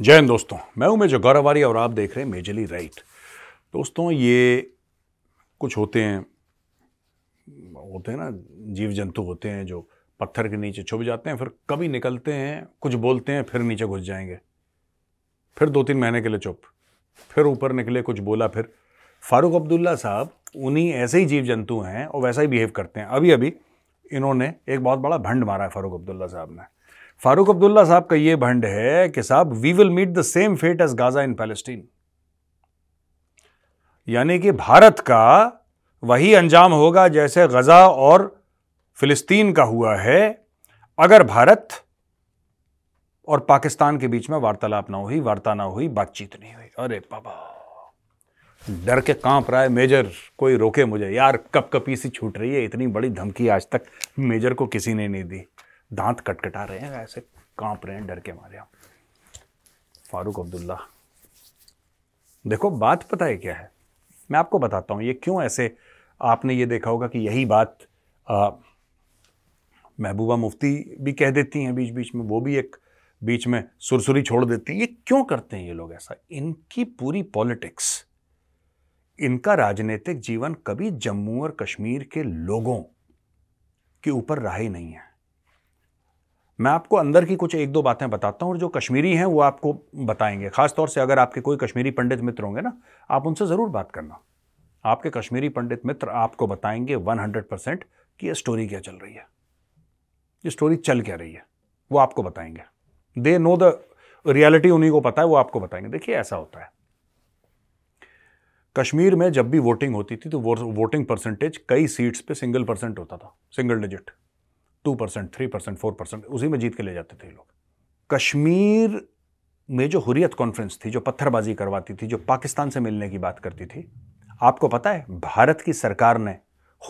जय हिंद दोस्तों मैं हूं मेजर गौरवारी और आप देख रहे हैं मेजरली राइट दोस्तों ये कुछ होते हैं होते हैं ना जीव जंतु होते हैं जो पत्थर के नीचे छुप जाते हैं फिर कभी निकलते हैं कुछ बोलते हैं फिर नीचे घुस जाएंगे फिर दो तीन महीने के लिए चुप फिर ऊपर निकले कुछ बोला फिर फारूक अब्दुल्ला साहब उन्हीं ऐसे ही जीव जंतु हैं और वैसा ही बिहेव करते हैं अभी अभी इन्होंने एक बहुत बड़ा भंड मारा है फारूक अब्दुल्ला साहब ने फारूक अब्दुल्ला साहब का यह भंड है कि साहब we will meet the same fate as Gaza in Palestine यानी कि भारत का वही अंजाम होगा जैसे गजा और फिलिस्तीन का हुआ है अगर भारत और पाकिस्तान के बीच में वार्तालाप ना हुई वार्ता ना हुई बातचीत नहीं हुई अरे बाबा डर के कांप रहा है मेजर कोई रोके मुझे यार कप कपी सी छूट रही है इतनी बड़ी धमकी आज तक मेजर को किसी ने नहीं दी दांत कटकटा रहे हैं ऐसे कांप रहे हैं डर के मारे आप फारूक अब्दुल्ला देखो बात पता है क्या है मैं आपको बताता हूँ ये क्यों ऐसे आपने ये देखा होगा कि यही बात महबूबा मुफ्ती भी कह देती हैं बीच बीच में वो भी एक बीच में सुरसुरी छोड़ देती हैं ये क्यों करते हैं ये लोग ऐसा इनकी पूरी पॉलिटिक्स इनका राजनीतिक जीवन कभी जम्मू और कश्मीर के लोगों के ऊपर ही नहीं है मैं आपको अंदर की कुछ एक दो बातें बताता हूँ और जो कश्मीरी हैं वो आपको बताएंगे ख़ासतौर से अगर आपके कोई कश्मीरी पंडित मित्र होंगे ना आप उनसे ज़रूर बात करना आपके कश्मीरी पंडित मित्र आपको बताएंगे 100 परसेंट कि ये स्टोरी क्या चल रही है ये स्टोरी चल क्या रही है वो आपको बताएंगे दे नो द रियलिटी उन्हीं को पता है वो आपको बताएंगे देखिए ऐसा होता है कश्मीर में जब भी वोटिंग होती थी तो वोटिंग परसेंटेज कई सीट्स पे सिंगल परसेंट होता था single digit two percent three percent four percent उसी में जीत के ले जाते थे लोग कश्मीर में जो हुरियत कॉन्फ्रेंस थी जो पत्थरबाजी करवाती थी जो पाकिस्तान से मिलने की बात करती थी आपको पता है भारत की सरकार ने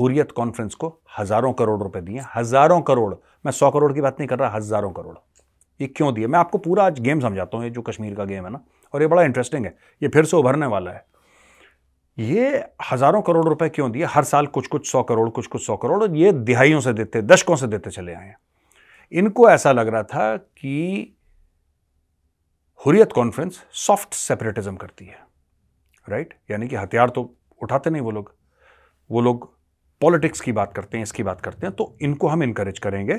हुरियत कॉन्फ्रेंस को हज़ारों करोड़ रुपए दिए हज़ारों करोड़ मैं सौ करोड़ की बात नहीं कर रहा हज़ारों करोड़ ये क्यों दिए मैं आपको पूरा आज गेम समझाता हूँ ये जो कश्मीर का गेम है ना और ये बड़ा इंटरेस्टिंग है ये फिर से उभरने वाला है ये हज़ारों करोड़ रुपए क्यों दिए हर साल कुछ कुछ सौ करोड़ कुछ कुछ सौ करोड़ ये दिहाइयों से देते दशकों से देते चले आए हैं इनको ऐसा लग रहा था कि हुरियत कॉन्फ्रेंस सॉफ्ट सेपरेटिज्म करती है राइट यानी कि हथियार तो उठाते नहीं वो लोग वो लोग पॉलिटिक्स की बात करते हैं इसकी बात करते हैं तो इनको हम इनकरेज करेंगे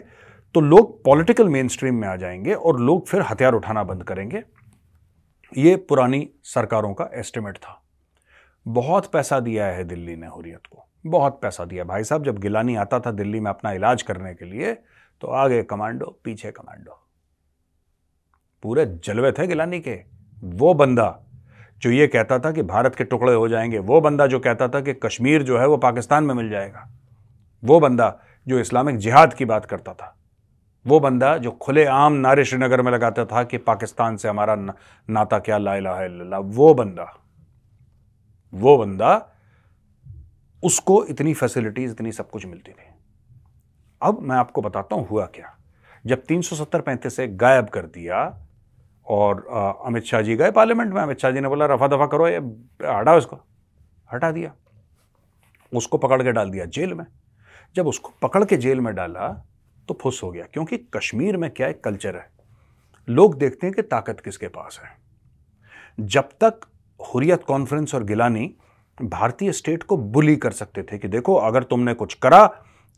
तो लोग पॉलिटिकल मेन स्ट्रीम में आ जाएंगे और लोग फिर हथियार उठाना बंद करेंगे ये पुरानी सरकारों का एस्टिमेट था बहुत पैसा दिया है दिल्ली ने हुरियत को बहुत पैसा दिया भाई साहब जब गिलानी आता था दिल्ली में अपना इलाज करने के लिए तो आगे कमांडो पीछे कमांडो पूरे जलवे थे गिलानी के वो बंदा जो ये कहता था कि भारत के टुकड़े हो जाएंगे वो बंदा जो कहता था कि कश्मीर जो है वो पाकिस्तान में मिल जाएगा वो बंदा जो इस्लामिक जिहाद की बात करता था वो बंदा जो खुलेआम नारे श्रीनगर में लगाता था कि पाकिस्तान से हमारा नाता क्या ला ला वो बंदा वो बंदा उसको इतनी फैसिलिटीज़ इतनी सब कुछ मिलती थी अब मैं आपको बताता हूं हुआ क्या जब तीन सौ सत्तर पैंतीस से गायब कर दिया और अमित शाह जी गए पार्लियामेंट में अमित शाह जी ने बोला रफा दफा करो ये हटाओ इसको हटा दिया उसको पकड़ के डाल दिया जेल में जब उसको पकड़ के जेल में डाला तो फुस हो गया क्योंकि कश्मीर में क्या एक कल्चर है लोग देखते हैं कि ताकत किसके पास है जब तक हुरियत कॉन्फ्रेंस और गिलानी भारतीय स्टेट को बुली कर सकते थे कि देखो अगर तुमने कुछ करा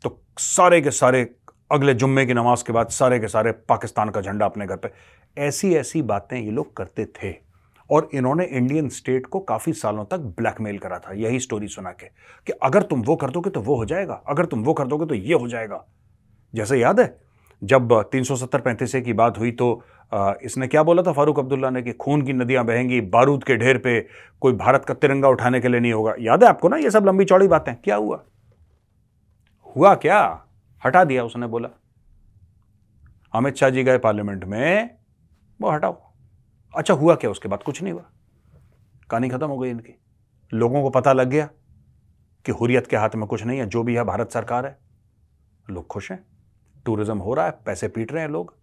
तो सारे के सारे अगले जुम्मे की नमाज के बाद सारे के सारे पाकिस्तान का झंडा अपने घर पे ऐसी ऐसी बातें ये लोग करते थे और इन्होंने इंडियन स्टेट को काफ़ी सालों तक ब्लैकमेल करा था यही स्टोरी सुना के कि अगर तुम वो कर दोगे तो वो हो जाएगा अगर तुम वो कर दोगे तो ये हो जाएगा जैसे याद है जब तीन सौ सत्तर पैंतीस की बात हुई तो आ, इसने क्या बोला था फारूक अब्दुल्ला ने कि खून की नदियां बहेंगी बारूद के ढेर पे कोई भारत का तिरंगा उठाने के लिए नहीं होगा याद है आपको ना ये सब लंबी चौड़ी बातें क्या हुआ हुआ क्या हटा दिया उसने बोला अमित शाह जी गए पार्लियामेंट में वो हटाओ अच्छा हुआ क्या उसके बाद कुछ नहीं हुआ कहानी खत्म हो गई इनकी लोगों को पता लग गया कि हुरियत के हाथ में कुछ नहीं है जो भी है भारत सरकार है लोग खुश हैं टूरिज्म हो रहा है पैसे पीट रहे हैं लोग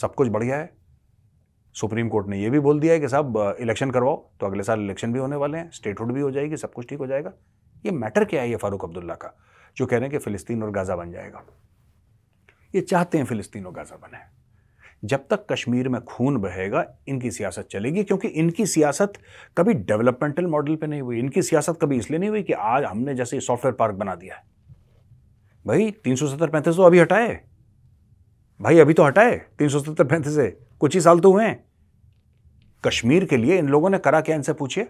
सब कुछ बढ़िया है सुप्रीम कोर्ट ने यह भी बोल दिया है कि साहब इलेक्शन करवाओ तो अगले साल इलेक्शन भी होने वाले हैं स्टेटहुड भी हो जाएगी सब कुछ ठीक हो जाएगा ये मैटर क्या है ये फारूक अब्दुल्ला का जो कह रहे हैं कि फ़िलिस्तीन और गाज़ा बन जाएगा ये चाहते हैं फ़िलिस्तीन और गाज़ा बने जब तक कश्मीर में खून बहेगा इनकी सियासत चलेगी क्योंकि इनकी सियासत कभी डेवलपमेंटल मॉडल पे नहीं हुई इनकी सियासत कभी इसलिए नहीं हुई कि आज हमने जैसे सॉफ्टवेयर पार्क बना दिया है भाई तीन सौ सत्तर पैंतीस तो अभी हटाए भाई अभी तो हटाए तीन सौ सत्तर पैंतीस से कुछ ही साल तो हुए हैं कश्मीर के लिए इन लोगों ने करा क्या इनसे पूछिए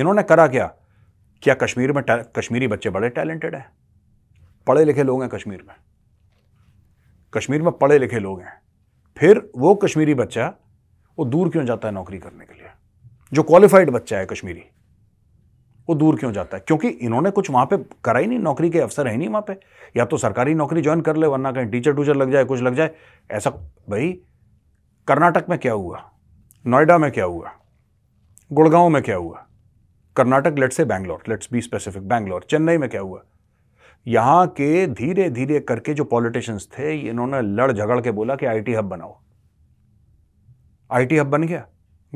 इन्होंने करा क्या क्या कश्मीर में कश्मीरी बच्चे बड़े टैलेंटेड हैं पढ़े लिखे लोग हैं कश्मीर में कश्मीर में पढ़े लिखे लोग हैं फिर वो कश्मीरी बच्चा वो दूर क्यों जाता है नौकरी करने के लिए जो क्वालिफाइड बच्चा है कश्मीरी वो दूर क्यों जाता है क्योंकि इन्होंने कुछ वहाँ पे करा ही नहीं नौकरी के अवसर है नहीं वहाँ पे या तो सरकारी नौकरी ज्वाइन कर ले वरना कहीं टीचर टूचर लग जाए कुछ लग जाए ऐसा भाई कर्नाटक में क्या हुआ नोएडा में क्या हुआ गुड़गांव में क्या हुआ Karnataka let's say Bangalore let's be specific Bangalore Chennai में क्या हुआ यहाँ के धीरे धीरे करके जो पॉलिटिशियंस थे इन्होंने लड़ झगड़ के बोला कि आईटी हब बनाओ आईटी हब बन गया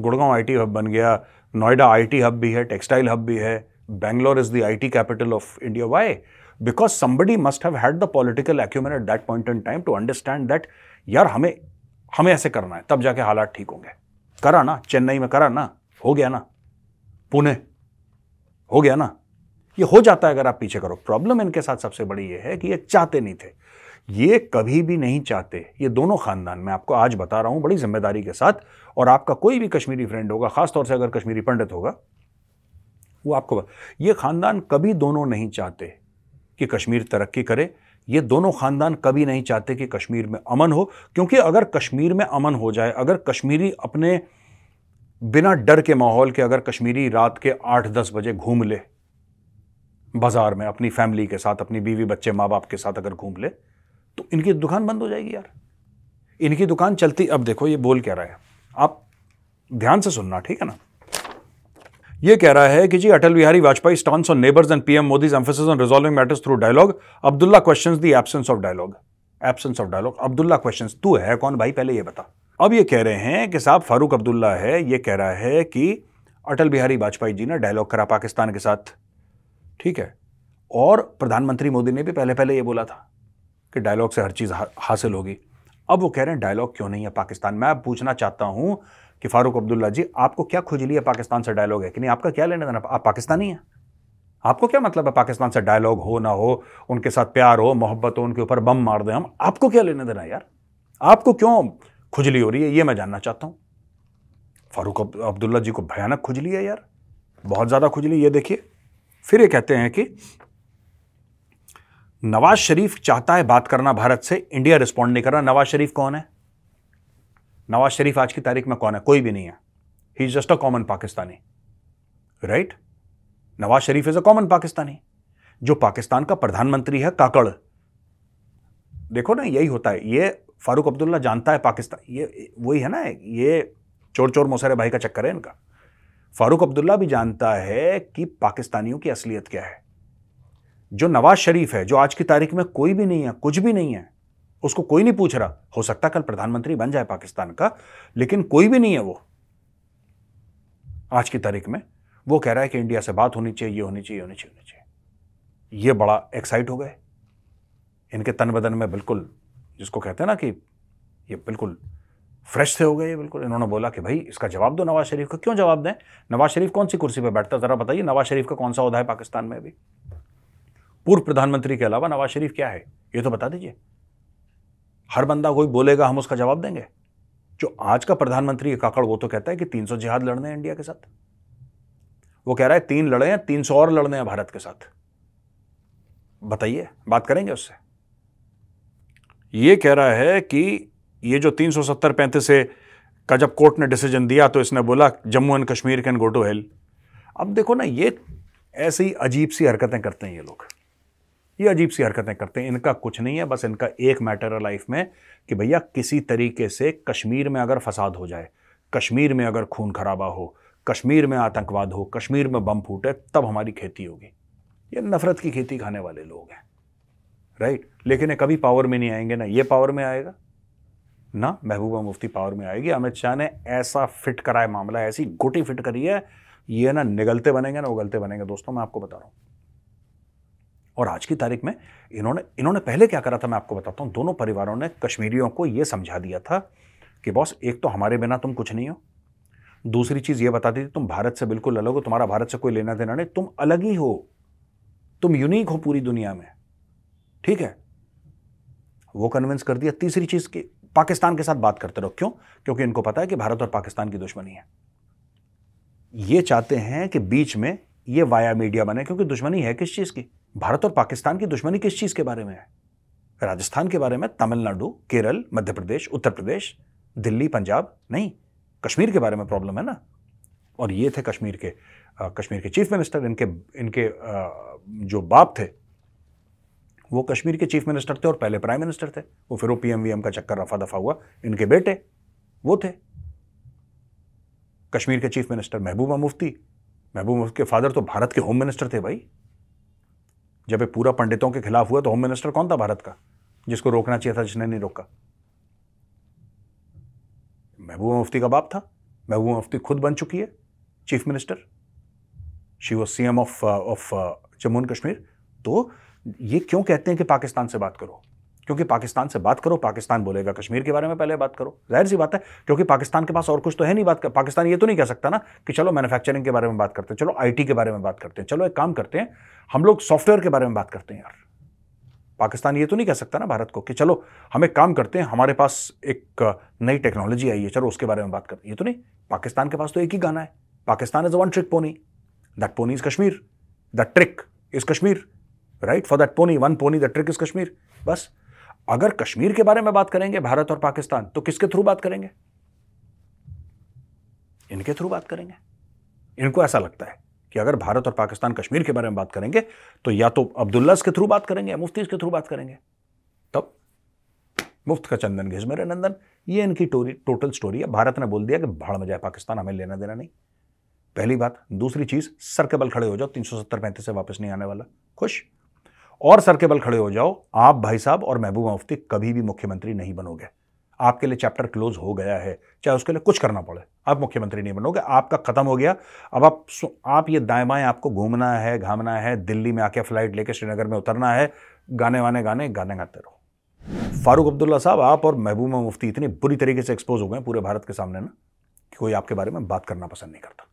गुड़गांव आईटी हब बन गया नोएडा आईटी हब भी है टेक्सटाइल हब भी है Bangalore is the IT capital of India why because somebody must have had the political acumen at that point in time to understand that यार हमें हमें ऐसे करना है तब जाके हालात ठीक होंगे करा ना चेन्नई में करा ना हो गया ना पुणे हो गया ना ये हो जाता है अगर आप पीछे करो प्रॉब्लम इनके साथ सबसे बड़ी ये है कि ये चाहते नहीं थे ये कभी भी नहीं चाहते ये दोनों ख़ानदान मैं आपको आज बता रहा हूं बड़ी जिम्मेदारी के साथ और आपका कोई भी कश्मीरी फ्रेंड होगा ख़ासतौर से अगर कश्मीरी पंडित होगा वो आपको ये ख़ानदान कभी दोनों नहीं चाहते कि कश्मीर तरक्की करे ये दोनों ख़ानदान कभी नहीं चाहते कि कश्मीर में अमन हो क्योंकि अगर कश्मीर में अमन हो जाए अगर कश्मीरी अपने बिना डर के माहौल के अगर कश्मीरी रात के आठ दस बजे घूम ले बाज़ार में अपनी फैमिली के साथ अपनी बीवी बच्चे माँ बाप के साथ अगर घूम ले तो इनकी दुकान बंद हो जाएगी यार इनकी दुकान चलती अब देखो ये बोल कह रहा है आप ध्यान से सुनना ठीक है ना ये कह रहा है कि जी Atal Bihari Vajpayee stance on neighbours and PM Modi's emphasis on resolving matters through dialogue Abdullah question the absence of dialogue absence of dialogue Abdullah question तू है कौन भाई पहले ये बता अब ये कह रहे हैं कि साहब फारूक अब्दुल्ला है ये कह रहा है कि अटल बिहारी वाजपेयी जी ने डायलॉग करा पाकिस्तान के साथ ठीक है और प्रधानमंत्री मोदी ने भी पहले पहले ये बोला था कि डायलॉग से हर चीज़ हासिल होगी अब वो कह रहे हैं डायलॉग क्यों नहीं है पाकिस्तान मैं पूछना चाहता हूँ कि फारूक अब्दुल्ला जी आपको क्या खुजली है पाकिस्तान से डायलॉग है कि नहीं आपका क्या लेना देना आप पाकिस्तानी हैं आपको क्या मतलब है पाकिस्तान से डायलॉग हो ना हो उनके साथ प्यार हो मोहब्बत हो उनके ऊपर बम मार दें हम आपको क्या लेने देना यार आपको क्यों खुजली हो रही है ये मैं जानना चाहता हूँ फारूक अब्दुल्ला जी को भयानक खुजली है यार बहुत ज़्यादा खुजली ये देखिए फिर ये कहते हैं कि नवाज शरीफ चाहता है बात करना भारत से इंडिया रिस्पॉन्ड नहीं कर रहा नवाज शरीफ कौन है नवाज शरीफ आज की तारीख में कौन है कोई भी नहीं है he is just a common Pakistani right Nawaz Sharif is a common Pakistani जो पाकिस्तान का प्रधानमंत्री है काकड़ देखो ना यही होता है ये फारूक अब्दुल्ला जानता है पाकिस्तान ये वही है ना ये चोर चोर मोसारे भाई का चक्कर है इनका फारूक अब्दुल्ला भी जानता है कि पाकिस्तानियों की असलियत क्या है जो नवाज शरीफ है जो आज की तारीख में कोई भी नहीं है कुछ भी नहीं है उसको कोई नहीं पूछ रहा हो सकता कल प्रधानमंत्री बन जाए पाकिस्तान का लेकिन कोई भी नहीं है वो आज की तारीख में वो कह रहा है कि इंडिया से बात होनी चाहिए ये होनी चाहिए होनी चाहिए होनी चाहिए ये बड़ा एक्साइट हो गए इनके तन बदन में बिल्कुल जिसको कहते हैं ना कि ये बिल्कुल फ्रेश से हो गए बिल्कुल इन्होंने बोला कि भाई इसका जवाब दो नवाज शरीफ का क्यों जवाब दें नवाज शरीफ कौन सी कुर्सी पर बैठता ज़रा बताइए नवाज शरीफ का कौन सा उदा है पाकिस्तान में अभी पूर्व प्रधानमंत्री के अलावा नवाज शरीफ क्या है ये तो बता दीजिए हर बंदा कोई बोलेगा हम उसका जवाब देंगे जो आज का प्रधानमंत्री काकड़ वो तो कहता है कि 300 जिहाद लड़ने हैं इंडिया के साथ वो कह रहा है तीन लड़े हैं तीन सौ और लड़ने हैं भारत के साथ बताइए बात करेंगे उससे ये कह रहा है कि ये जो तीन सौ सत्तर पैंतीस का जब कोर्ट ने डिसीजन दिया तो इसने बोला Jammu and Kashmir can go to hell अब देखो ना ये ऐसी अजीब सी हरकतें करते हैं ये लोग ये अजीब सी हरकतें करते हैं इनका कुछ नहीं है बस इनका एक मैटर है लाइफ में कि भैया किसी तरीके से कश्मीर में अगर फसाद हो जाए कश्मीर में अगर खून खराबा हो कश्मीर में आतंकवाद हो कश्मीर में बम फूटे तब हमारी खेती होगी ये नफरत की खेती खाने वाले लोग हैं राइट लेकिन ये कभी पावर में नहीं आएंगे ना ये पावर में आएगा ना महबूबा मुफ्ती पावर में आएगी अमित शाह ने ऐसा फिट कराया मामला ऐसी गोटी फिट करी है ये ना निगलते बनेंगे ना उगलते बनेंगे दोस्तों मैं आपको बता रहा हूँ और आज की तारीख में इन्होंने इन्होंने पहले क्या करा था मैं आपको बताता हूँ दोनों परिवारों ने कश्मीरियों को ये समझा दिया था कि बॉस एक तो हमारे बिना तुम कुछ नहीं हो दूसरी चीज़ ये बताती थी तुम भारत से बिल्कुल अलग हो तुम्हारा भारत से कोई लेना देना नहीं तुम अलग ही हो तुम यूनिक हो पूरी दुनिया में ठीक है वो कन्विंस कर दिया तीसरी चीज़ की पाकिस्तान के साथ बात करते रहो क्यों क्योंकि इनको पता है कि भारत और पाकिस्तान की दुश्मनी है ये चाहते हैं कि बीच में ये वाया मीडिया बने क्योंकि दुश्मनी है किस चीज़ की भारत और पाकिस्तान की दुश्मनी किस चीज़ के बारे में है राजस्थान के बारे में तमिलनाडु केरल मध्य प्रदेश उत्तर प्रदेश दिल्ली पंजाब नहीं कश्मीर के बारे में प्रॉब्लम है ना और ये थे कश्मीर के आ, कश्मीर के चीफ मिनिस्टर इनके इनके आ, जो बाप थे वो कश्मीर के चीफ मिनिस्टर थे और पहले प्राइम मिनिस्टर थे वो फिर वो पीएम का चक्कर रफा दफा हुआ इनके बेटे वो थे कश्मीर के चीफ मिनिस्टर महबूबा मुफ्ती महबूबा मुफ्ती के फादर तो भारत के होम मिनिस्टर थे भाई जब ये पूरा पंडितों के खिलाफ हुआ तो होम मिनिस्टर कौन था भारत का जिसको रोकना चाहिए था जिसने नहीं रोका महबूबा मुफ्ती का बाप था महबूबा मुफ्ती खुद बन चुकी है chief minister she was C M of of Jammu and Kashmir तो ये क्यों कहते हैं कि पाकिस्तान से बात करो क्योंकि पाकिस्तान से बात करो पाकिस्तान बोलेगा कश्मीर के बारे में पहले बात करो जाहिर सी बात है क्योंकि पाकिस्तान के पास और कुछ तो है नहीं बात कर पाकिस्तान ये तो नहीं कह सकता ना कि चलो मैन्युफैक्चरिंग के बारे में बात करते हैं चलो आई के बारे में बात करते हैं चलो एक काम करते हैं हम लोग सॉफ्टवेयर के बारे में बात करते हैं यार पाकिस्तान ये तो नहीं कह सकता ना भारत को कि चलो हम एक काम करते हैं हमारे पास एक नई टेक्नोलॉजी आई है चलो उसके बारे में बात करते हैं ये तो नहीं पाकिस्तान के पास तो एक ही गाना है Pakistan is one trick pony that pony is Kashmir the trick is Kashmir right for that pony one pony the trick is Kashmir बस अगर कश्मीर के बारे में बात करेंगे भारत और पाकिस्तान तो किसके थ्रू बात करेंगे इनके थ्रू बात करेंगे इनको ऐसा लगता है कि अगर भारत और पाकिस्तान कश्मीर के बारे में बात करेंगे तो या तो अब्दुल्ला के थ्रू बात करेंगे या मुफ्ती के थ्रू बात करेंगे तब मुफ्त का चंदन घिजमेरे मेरे नंदन ये इनकी टोरी, टोटल स्टोरी है भारत ने बोल दिया कि भाड़ में जाए पाकिस्तान हमें लेना देना नहीं पहली बात दूसरी चीज़ सर के बल खड़े हो जाओ तीन सौ सत्तर पैंतीस से वापस नहीं आने वाला खुश और सर के बल खड़े हो जाओ आप भाई साहब और महबूबा मुफ्ती कभी भी मुख्यमंत्री नहीं बनोगे आपके लिए चैप्टर क्लोज हो गया है चाहे उसके लिए कुछ करना पड़े आप मुख्यमंत्री नहीं बनोगे आपका खत्म हो गया अब आप आप ये दाएं बाएं आपको घूमना है घामना है दिल्ली में आके फ्लाइट लेके श्रीनगर में उतरना है गाने वाने गाने गाने गाते रहो फारूक अब्दुल्ला साहब आप और महबूबा मुफ्ती इतनी बुरी तरीके से एक्सपोज हो गए पूरे भारत के सामने ना कि कोई आपके बारे में बात करना पसंद नहीं करता